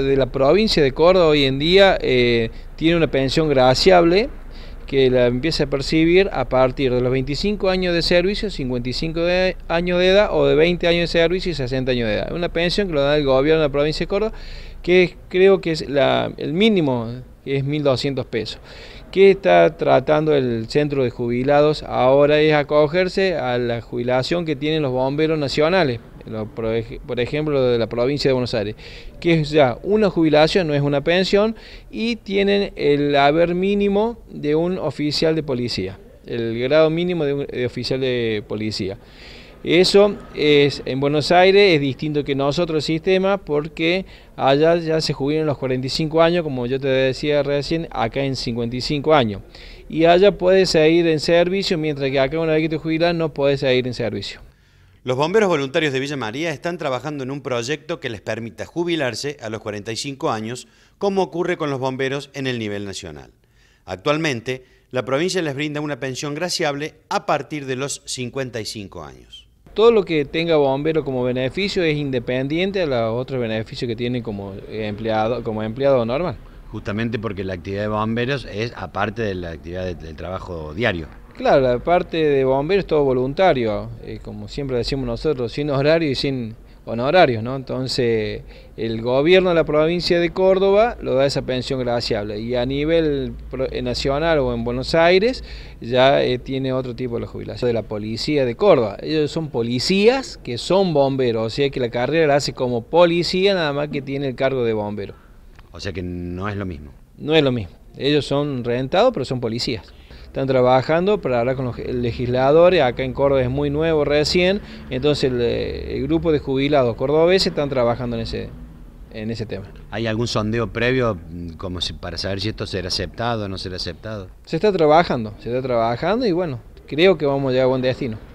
de la provincia de Córdoba hoy en día eh, tiene una pensión graciable que la empieza a percibir a partir de los 25 años de servicio, 55 años de edad o de 20 años de servicio y 60 años de edad. Una pensión que lo da el gobierno de la provincia de Córdoba, que creo que es la, el mínimo que es 1.200 pesos. ¿Qué está tratando el centro de jubilados ahora? Es acogerse a la jubilación que tienen los bomberos nacionales, por ejemplo, de la provincia de Buenos Aires, que es ya una jubilación, no es una pensión, y tienen el haber mínimo de un oficial de policía, el grado mínimo de, un, oficial de policía. Eso es en Buenos Aires, es distinto que nosotros el sistema porque allá ya se jubilan los 45 años, como yo te decía recién, acá en 55 años. Y allá puedes seguir en servicio, mientras que acá una vez que te jubilas no puedes seguir en servicio. Los bomberos voluntarios de Villa María están trabajando en un proyecto que les permita jubilarse a los 45 años, como ocurre con los bomberos en el nivel nacional. Actualmente, la provincia les brinda una pensión graciable a partir de los 55 años todo lo que tenga bombero como beneficio es independiente a los otros beneficios que tiene como empleado, como empleado normal. Justamente porque la actividad de bomberos es aparte de la actividad del trabajo diario. Claro, la parte de bomberos es todo voluntario, como siempre decimos nosotros, sin horario y sin, honorarios, ¿no? Entonces, el gobierno de la provincia de Córdoba lo da esa pensión graciable y a nivel eh, nacional o en Buenos Aires ya eh, tiene otro tipo de jubilación de la policía de Córdoba. Ellos son policías que son bomberos, o sea que la carrera la hace como policía nada más que tiene el cargo de bombero. O sea que no es lo mismo. No es lo mismo. Ellos son reventados pero son policías están trabajando para hablar con los legisladores, acá en Córdoba es muy nuevo recién, entonces el, eh, grupo de jubilados cordobeses están trabajando en ese, en ese tema. ¿Hay algún sondeo previo mm, como para saber si esto será aceptado o no será aceptado? Se está trabajando, se está trabajando y bueno, creo que vamos a llegar a buen destino.